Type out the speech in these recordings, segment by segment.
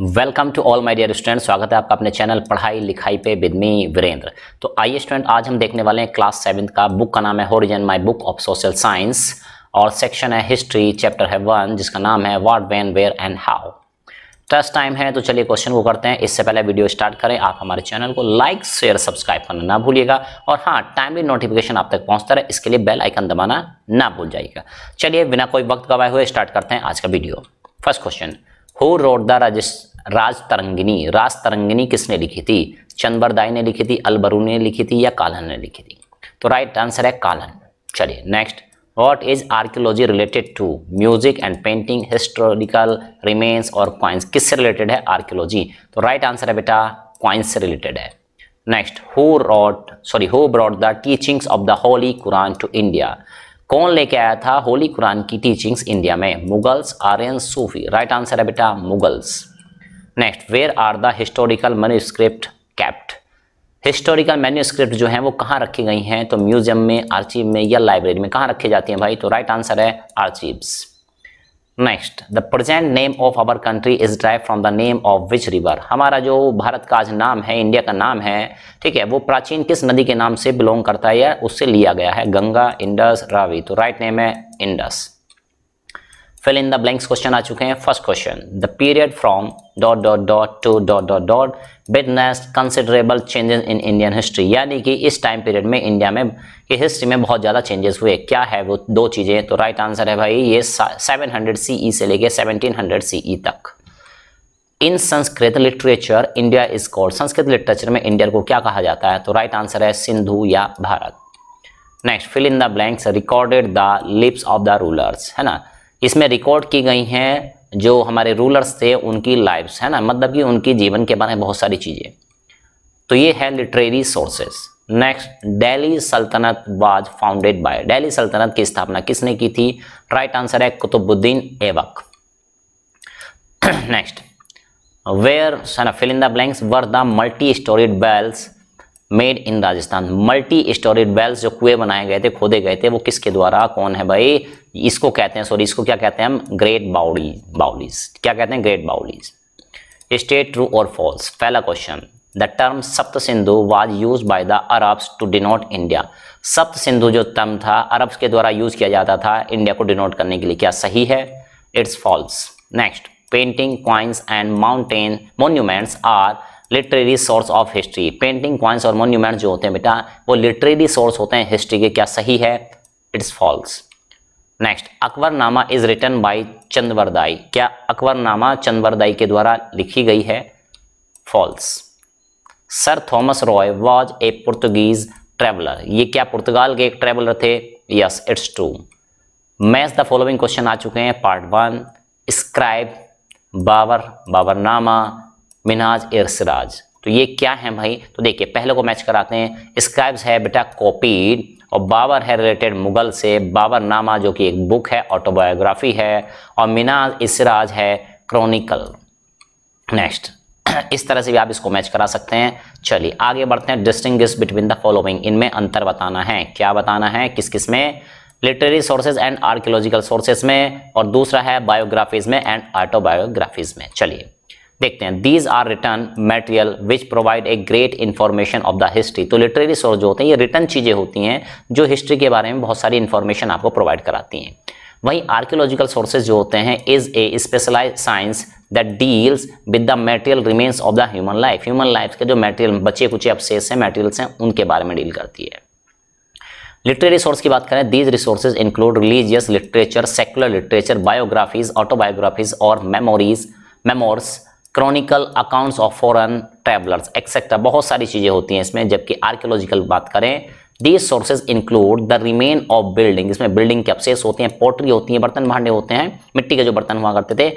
Welcome to all my dear student स्वागत है आपका अपने चैनल पढ़ाई लिखाई पे विदमी वीरेंद्र तो आइए स्टूडेंट आज हम देखने वाले हैं क्लास सेवन्थ का बुक का नाम है horizon my book of social science और सेक्शन है हिस्ट्री चैप्टर है वन जिसका नाम है what when where and how trust time है तो चलिए क्वेश्चन को करते हैं इससे पहले वीडियो स्टार्ट करें आप हमारे चैनल को लाइक शेयर सब्सक्राइब करना ना भूलिएगा और हाँ टाइमली नोटिफिकेशन आप तक पहुंचता रहे इसके लिए बेल आइकन दबाना ना भूल जाइएगा चलिए बिना कोई वक्त गवाए हुए स्टार्ट करते हैं आज का video first question who wrote the Rajatarangini Rajatarangini किसने लिखी थी चंदबरदाई ने लिखी थी अलबरू ने लिखी थी या कालन ने लिखी थी तो राइट आंसर है कालहन चलिए next what is archaeology related to music and painting historical remains और क्वाइंस किससे रिलेटेड है आर्कियोलॉजी तो राइट आंसर है बेटा क्वाइंस से रिलेटेड है next who wrote sorry who brought the teachings of the holy Quran to India कौन लेके आया था होली कुरान की टीचिंग्स इंडिया में Mughals Aryan Sufi right answer है बेटा Mughals next where are the historical manuscript kept historical manuscript जो है वो कहाँ रखी गई हैं तो म्यूजियम में आर्चिव में या लाइब्रेरी में कहाँ रखी जाती हैं भाई तो राइट आंसर है archives next the present name of our country is derived from the name of which river हमारा जो भारत का आज नाम है इंडिया का नाम है ठीक है वो प्राचीन किस नदी के नाम से बिलोंग करता है या उससे लिया गया है गंगा इंडस रावी तो राइट नेम है Indus fill in the blanks question आ चुके हैं first question the period from dot dot dot to dot dot dot witness considerable changes in Indian history यानी कि इस टाइम पीरियड में इंडिया में की हिस्ट्री में बहुत ज़्यादा चेंजेस हुए क्या है वो दो चीज़ें तो राइट right आंसर है भाई ये सेवन हंड्रेड सी ई से लेके सेवनटीन हंड्रेड सी ई तक in Sanskrit literature India is called Sanskrit literature में इंडिया को क्या कहा जाता है तो राइट right आंसर है सिंधु या Bharat next fill in the blanks recorded the lips of the rulers है ना इसमें रिकॉर्ड की गई हैं जो हमारे रूलर्स थे उनकी लाइफ्स है ना मतलब कि उनकी जीवन के बारे में बहुत सारी चीज़ें तो ये है लिटरेरी सोर्सेस नेक्स्ट दिल्ली सल्तनत वाज फाउंडेड बाय दिल्ली सल्तनत की स्थापना किसने की थी राइट आंसर है Qutbuddin Aibak next where son fill in the blanks were the multi storied wells made in Rajasthan multi storage wells जो कुएं बनाए गए थे खोदे गए थे वो किसके द्वारा कौन है भाई इसको कहते हैं सॉरी इसको क्या कहते हैं हम ग्रेट बाउली बाउलीज क्या कहते हैं ग्रेट बाउलीज स्टेट ट्रू और फॉल्स पहला question the term Sapta Sindhu was use by the Arabs to denote India Sapta Sindhu जो टर्म था अरब्स के द्वारा यूज किया जाता था इंडिया को डिनोट करने के लिए क्या सही है it's false next painting coins and mountain monuments are literary source of history painting coins और मोन्यूमेंट जो होते हैं बेटा वो लिटरेरी सोर्स होते हैं हिस्ट्री के क्या सही है it's false next Akbarnama is written by Chandbardai क्या अकबरनामा चंदवरदाई के द्वारा लिखी गई है false sir Thomas Roe was a Portuguese traveller ये क्या पुर्तगाल के एक ट्रेवलर थे yes it's true match the following question आ चुके हैं part one scribe Babur Baburnama Minhaj Siraj तो ये क्या है भाई तो देखिए पहले को मैच कराते हैं स्क्राइब्स है बेटा कॉपीड और बाबर है रिलेटेड मुगल से बाबर नामा जो कि एक बुक है ऑटोबायोग्राफी है और मिनाज इसराज है क्रॉनिकल नेक्स्ट इस तरह से भी आप इसको मैच करा सकते हैं चलिए आगे बढ़ते हैं डिस्टिंग बिटवीन द फॉलोइंग इनमें अंतर बताना है क्या बताना है किस किस में literary sources and archaeological sources में और दूसरा है बायोग्राफीज में एंड ऑटोबायोग्राफीज में चलिए देखते हैं these are written material which provide a great information of the history तो लिटरेरी सोर्स जो होते हैं ये रिटर्न चीज़ें होती हैं जो हिस्ट्री के बारे में बहुत सारी इन्फॉर्मेशन आपको प्रोवाइड कराती हैं वहीं आर्कियोलॉजिकल सोर्सेज जो होते हैं is a specialise science that deals with the material remains of the human life human life के जो मेटेरियल बचे कुचे अवशेष हैं मेटेरियल्स हैं उनके बारे में डील करती है लिटरेरी सोर्स की बात करें these resources include religious literature secular literature biographies autobiographies और memories memoirs chronicle accounts of foreign travellers etcetera बहुत सारी चीज़ें होती हैं इसमें जबकि आर्कियोलॉजिकल बात करें these sources include the remain of building इसमें बिल्डिंग के अवशेष होते हैं पोटरी होती है बर्तन भांडे होते हैं मिट्टी के जो बर्तन हुआ करते थे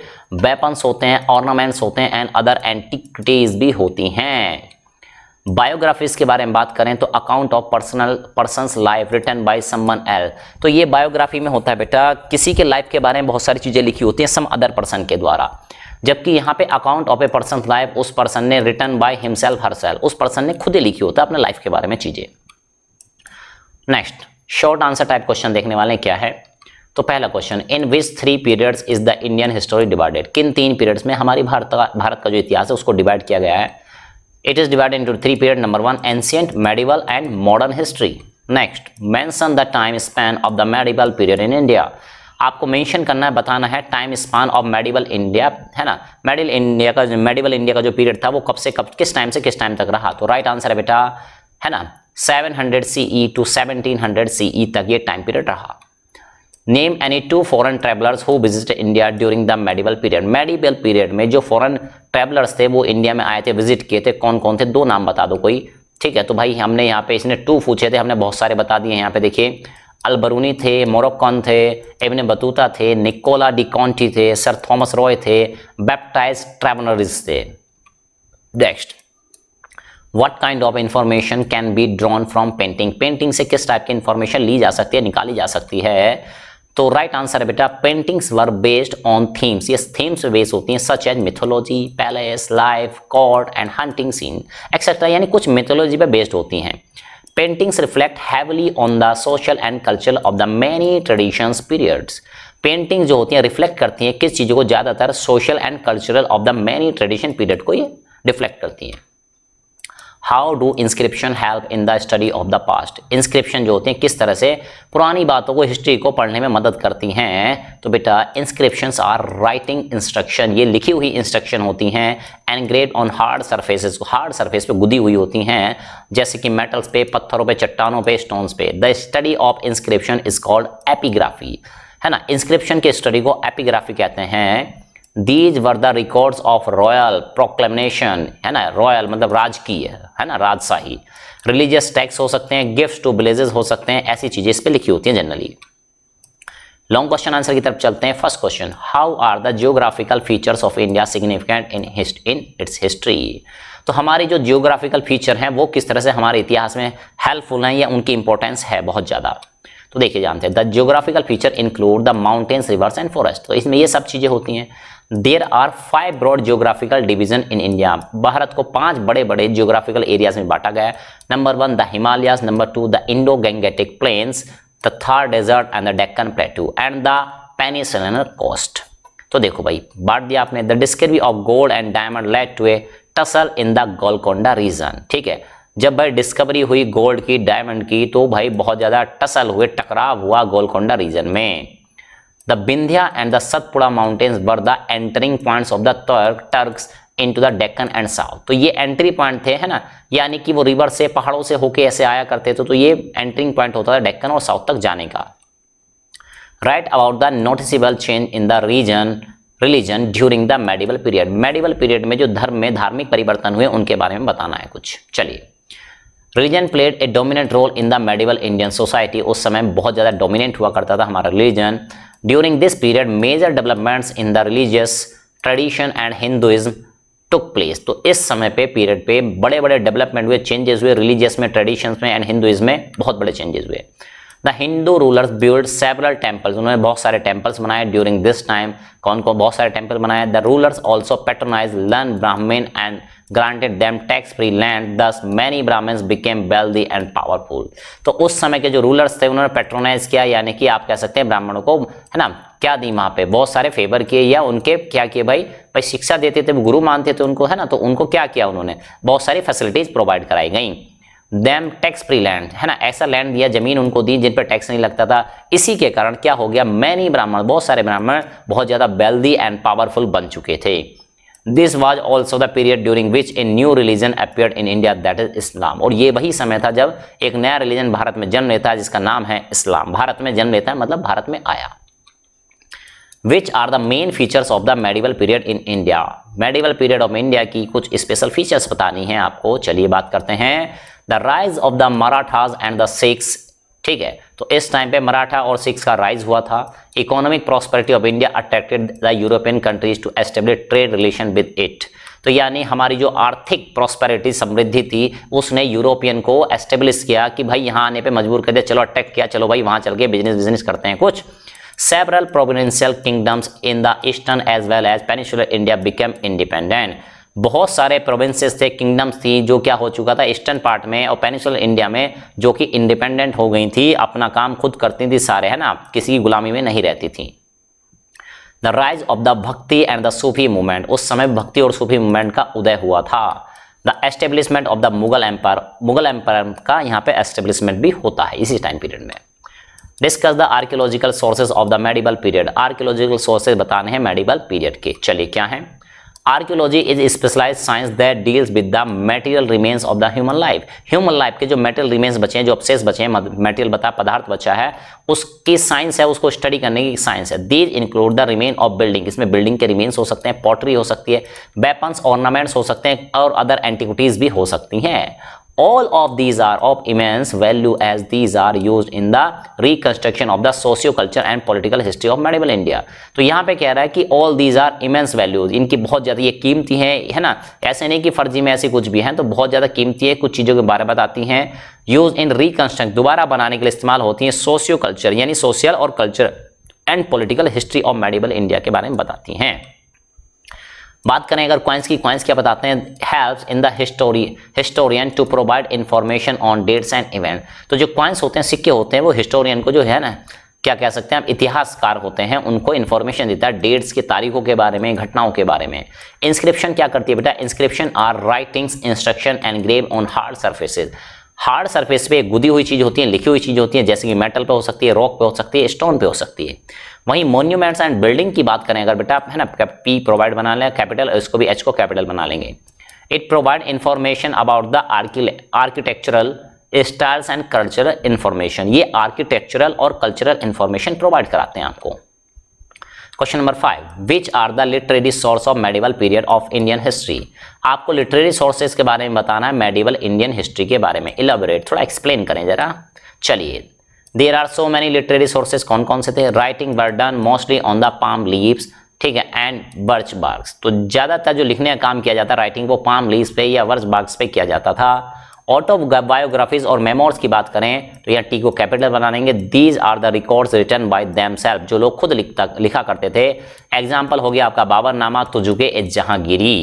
वेपन्स होते हैं ऑर्नामेंट्स होते हैं एंड अदर एंटिक्विटीज भी होती हैं बायोग्राफीज के बारे में बात करें तो account of personal person life written by someone else तो ये बायोग्राफी में होता है बेटा किसी के लाइफ के बारे में बहुत सारी चीज़ें लिखी होती हैं सम अदर पर्सन के द्वारा जबकि यहाँ पे account of a person life उस पर्सन ने written by himself herself उस पर्सन ने खुद ही लिखी होता है अपने लाइफ के बारे में चीजें next short answer type question देखने वाले क्या है तो पहला क्वेश्चन in which three periods is the Indian history divided किन तीन पीरियड्स में हमारी भारत का भारत का जो इतिहास है उसको डिवाइड किया गया है it is divide in three period number one ancient medieval and modern history next mention the time span of the medieval period in India आपको मेंशन करना है बताना है time span of medieval India है ना मेडिवल इंडिया का medieval India का जो पीरियड था वो कब से कब किस टाइम से किस टाइम तक रहा तो राइट आंसर है बेटा है ना 700 hundred C E to seventeen C E तक ये टाइम पीरियड रहा name any two foreign travellers who visit India during the medieval period medieval period में जो फॉरन ट्रेवलर्स थे वो इंडिया में आए थे विजिट किए थे कौन कौन थे दो नाम बता दो कोई ठीक है तो भाई हमने यहाँ पे इसने टू पूछे थे हमने बहुत सारे बता दिए यहाँ पे देखिए अलबरूनी थे मोरक्कन थे एवन बतूता थे निकोला डी कॉन्टी थे सर थॉमस रॉय थे बैप्टाइज ट्रेवनरिज थे next what kind of information can be drawn from painting painting से किस टाइप की इंफॉर्मेशन ली जा सकती है निकाली जा सकती है तो राइट आंसर है बेटा paintings were based on themes ये थीम्स बेस्ड होती हैं such as mythology palace life court and hunting scene etcetera यानी कुछ मिथोलॉजी पे बेस्ड होती हैं paintings reflect heavily on the social and culture of the many traditions periods painting जो होती हैं रिफ्लेक्ट करती हैं किस चीज़ों को ज़्यादातर social and cultural of the many tradition period को ये रिफ्लेक्ट करती हैं how do inscription help in the study of the past inscription जो होते हैं किस तरह से पुरानी बातों को हिस्ट्री को पढ़ने में मदद करती हैं तो बेटा इंस्क्रिप्शंस आर राइटिंग इंस्ट्रक्शन ये लिखी हुई इंस्ट्रक्शन होती हैं graved on hard surface hard surface पे गुदी हुई होती हैं जैसे कि मेटल्स पे पत्थरों पे चट्टानों पे स्टोन्स पे the study of inscription is called epigraphy है ना इंस्क्रिप्शन के स्टडी को एपीग्राफी कहते हैं these were the records of royal proclamation है ना रॉयल मतलब राजकीय है ना राजशाही रिलीजियस टैक्स हो सकते हैं गिफ्ट टू विलेजेस हो सकते हैं ऐसी चीजें इस पर लिखी होती हैं जनरली लॉन्ग क्वेश्चन आंसर की तरफ चलते हैं first question how are the geographical features of India significant in in its history तो हमारे जो जियोग्राफिकल फीचर हैं वो किस तरह से हमारे इतिहास में हेल्पफुल हैं या उनकी इंपॉर्टेंस है बहुत ज़्यादा तो देखिए जानते हैं the geographical feature include the mountains rivers and forest तो इसमें ये सब चीज़ें होती हैं there are five broad geographical division in India Bharat को पांच बड़े बड़े जियोग्राफिकल एरियाज में बांटा गया है number one the Himalayas number two the Indo Gangetic plains the Thar desert and the Deccan plateau and the peninsular coast तो देखो भाई बांट दिया आपने the discovery of gold and diamond led to a tussle in the Golconda region ठीक है जब भाई डिस्कवरी हुई गोल्ड की डायमंड की तो भाई बहुत ज़्यादा टसल हुए टकराव हुआ गोलकोंडा रीजन में the Vindhya and the Satpura mountains were the entering point of the Turk Turks into the Deccan and south तो ये एंट्री पॉइंट थे है ना यानी कि वो रिवर से पहाड़ों से होके ऐसे आया करते थे तो ये एंट्रिंग पॉइंट होता था डेक्कन और साउथ तक जाने का write about the noticeable change in the region religion during the medieval period medieval period में जो धर्म में धार्मिक परिवर्तन हुए उनके बारे में बताना है कुछ चलिए religion played a dominant role in the medieval Indian society उस समय बहुत ज्यादा डोमिनेंट हुआ करता था हमारा religion During this period, major developments in the religious tradition and Hinduism took place. तो इस समय पे पीरियड पे बड़े बड़े डेवलपमेंट हुए चेंजेस हुए रिलीजियस में ट्रेडिशंस में एंड हिंदुइज्म में बहुत बड़े चेंजेस हुए the Hindu rulers build several temples उन्होंने बहुत सारे टेम्पल्स बनाए ड्यूरिंग दिस टाइम कौन कौन बहुत सारे टेम्पल बनाए the rulers also patronise learn Brahmin and granted them tax free land thus many Brahman became wealthy and powerful तो उस समय के जो रूलर्स थे उन्होंने पेट्रोनाइज किया यानी कि आप कह सकते हैं ब्राह्मणों को है ना क्या दी वहाँ पे बहुत सारे फेवर किए या उनके क्या किए भाई भाई शिक्षा देते थे वो गुरु मानते थे उनको है ना तो उनको क्या किया उन्होंने बहुत सारी फैसिलिटीज प्रोवाइड कराई गई देम टैक्स फ्री लैंड है ना ऐसा लैंड दिया जमीन उनको दी जिन पर टैक्स नहीं लगता था इसी के कारण क्या हो गया मैनी ब्राह्मण बहुत सारे ब्राह्मण बहुत ज़्यादा वेल्दी एंड पावरफुल बन चुके थे this was also the period during which a new religion appear in India that is Islam और ये वही समय था जब एक नया रिलीजन भारत में जन्म लेता है जिसका नाम है इस्लाम भारत में जन्म लेता है मतलब भारत में आया which are the main features of the medieval period in India medieval period of India की कुछ स्पेशल फीचर्स बतानी है आपको चलिए बात करते हैं the rise of the Marathas and the Sikhs ठीक है तो इस टाइम पे मराठा और सिक्स का राइज हुआ था economic prosperity of India attracted the European countries to establish trade relation with it तो यानी हमारी जो आर्थिक प्रॉस्पेरिटी समृद्धि थी उसने यूरोपियन को एस्टेब्लिश किया कि भाई यहाँ आने पे मजबूर कर दिया चलो अटैक किया चलो भाई वहाँ चल के बिजनेस बिजनेस करते हैं कुछ several provincial kingdoms in the eastern as well as peninsular India became independent. बहुत सारे प्रोविंसेस थे किंगडम्स थी जो क्या हो चुका था ईस्टर्न पार्ट में और पेनिशुलर इंडिया में जो कि इंडिपेंडेंट हो गई थी अपना काम खुद करती थी सारे है ना किसी की गुलामी में नहीं रहती थी the rise of the Bhakti and the Sufi movement उस समय भक्ति और सूफी मूवमेंट का उदय हुआ था the establishment of the Mughal empire Mughal empire का यहाँ पे एस्टेब्लिशमेंट भी होता है इसी टाइम पीरियड में discuss the archaeological sources of the medieval period archaeological sources बताने हैं मेडिबल पीरियड के चलिए क्या है archaeology is specialise science that deals with the material remains of the human life human life के जो मेटेरियल रिमेन्स बचे हैं जो अवशेष बचे हैं मेटेरियल बता पदार्थ बचा है उसकी साइंस है उसको स्टडी करने की साइंस है these include the remain of building इसमें बिल्डिंग के रिमेन्स हो सकते हैं पॉटरी हो सकती है वेपन्स ऑर्नामेंट्स हो सकते हैं और अदर एंटीक्विटीज भी हो सकती हैं all of these are of immense value as these are used in the reconstruction of the socio culture and political history of medieval India तो यहाँ पे कह रहा है कि all these are immense values इनकी बहुत ज़्यादा ये कीमती हैं है ना ऐसे नहीं कि फर्जी में ऐसे कुछ भी हैं तो बहुत ज़्यादा कीमती है कुछ चीज़ों के बारे में बताती है यूज इन रिकंस्ट्रक्ट दोबारा बनाने के लिए इस्तेमाल होती है सोशियो कल्चर यानी सोशियल और culture and political history of medieval India के बारे में बताती हैं बात करें अगर क्वाइंस की क्वाइंस क्या बताते हैं helps in the history historian to provide information on dates and event तो जो क्वाइंस होते हैं सिक्के होते हैं वो हिस्टोरियन को जो है ना क्या कह सकते हैं आप इतिहासकार होते हैं उनको इन्फॉर्मेशन देता है डेट्स की तारीखों के बारे में घटनाओं के बारे में इंस्क्रिप्शन क्या करती है बेटा inscription are writings instruction and grave on hard surfaces hard surface पे गुदी हुई चीज़ होती है लिखी हुई चीज़ होती है जैसे कि मेटल पे हो सकती है रॉक पे हो सकती है स्टोन पे हो सकती है वहीं मोन्यूमेंट्स एंड बिल्डिंग की बात करें अगर बेटा है ना पी प्रोवाइड बना लें कैपिटल इसको भी एच को कैपिटल बना लेंगे it provide information about the architectural styles and cultural information ये आर्किटेक्चरल और कल्चरल इंफॉर्मेशन प्रोवाइड कराते हैं आपको question number five which are the literary source of medieval period of Indian history आपको लिटरेरी सोर्सेज के बारे में बताना है मेडिवल इंडियन हिस्ट्री के बारे में इलाबोरेट थोड़ा एक्सप्लेन करें जरा चलिए there are so many literary sources कौन कौन से थे writing burden done mostly on the palm leaves ठीक है एंड बर्च बार्ग्स तो ज़्यादातर जो लिखने का काम किया जाता है राइटिंग वो पाम लीव्स पे या वर्च बाग्स पे किया जाता था ऑटो बायोग्राफीज और मेमोर्स की बात करें तो यहाँ टी को कैपिटल बनाएंगे these are the records written by them self जो लोग खुद लिखता लिखा करते थे एग्जाम्पल हो गया आपका बाबरनामा तो झुके ए जहांगीरी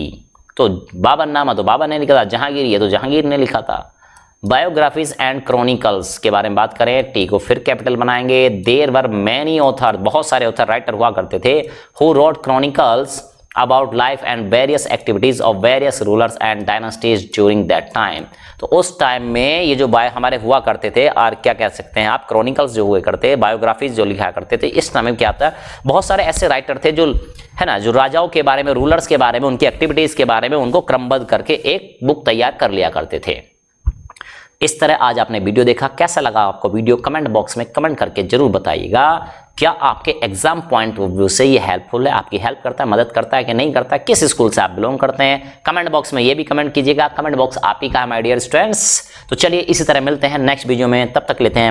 तो बाबर नामा तो बाबर ने लिखा था जहांगीर है तो जहांगीर ने लिखा था बायोग्राफीज एंड क्रॉनिकल्स के बारे में बात करें टी को फिर कैपिटल बनाएंगे देर वर मैनी ऑथर बहुत सारे ऑथर राइटर हुआ करते थे who wrote chronicles about life and various activities of various rulers and dynasties during that time तो उस टाइम में ये जो बायो हमारे हुआ करते थे और क्या कह सकते हैं आप क्रॉनिकल्स जो हुए करते बायोग्राफीज जो लिखा करते थे इस टाइम में क्या था बहुत सारे ऐसे राइटर थे जो है ना जो राजाओं के बारे में रूलर्स के बारे में उनकी एक्टिविटीज के बारे में उनको क्रमबद्ध करके एक बुक तैयार कर लिया करते थे इस तरह आज आपने वीडियो देखा कैसा लगा आपको वीडियो कमेंट बॉक्स में कमेंट करके जरूर बताइएगा क्या आपके एग्जाम पॉइंट ऑफ व्यू से ये हेल्पफुल है आपकी हेल्प करता है मदद करता है कि नहीं करता है किस स्कूल से आप बिलोंग करते हैं कमेंट बॉक्स में ये भी कमेंट कीजिएगा कमेंट बॉक्स आप ही का है माई डियर स्टूडेंट्स तो चलिए इसी तरह मिलते हैं नेक्स्ट वीडियो में तब तक लेते हैं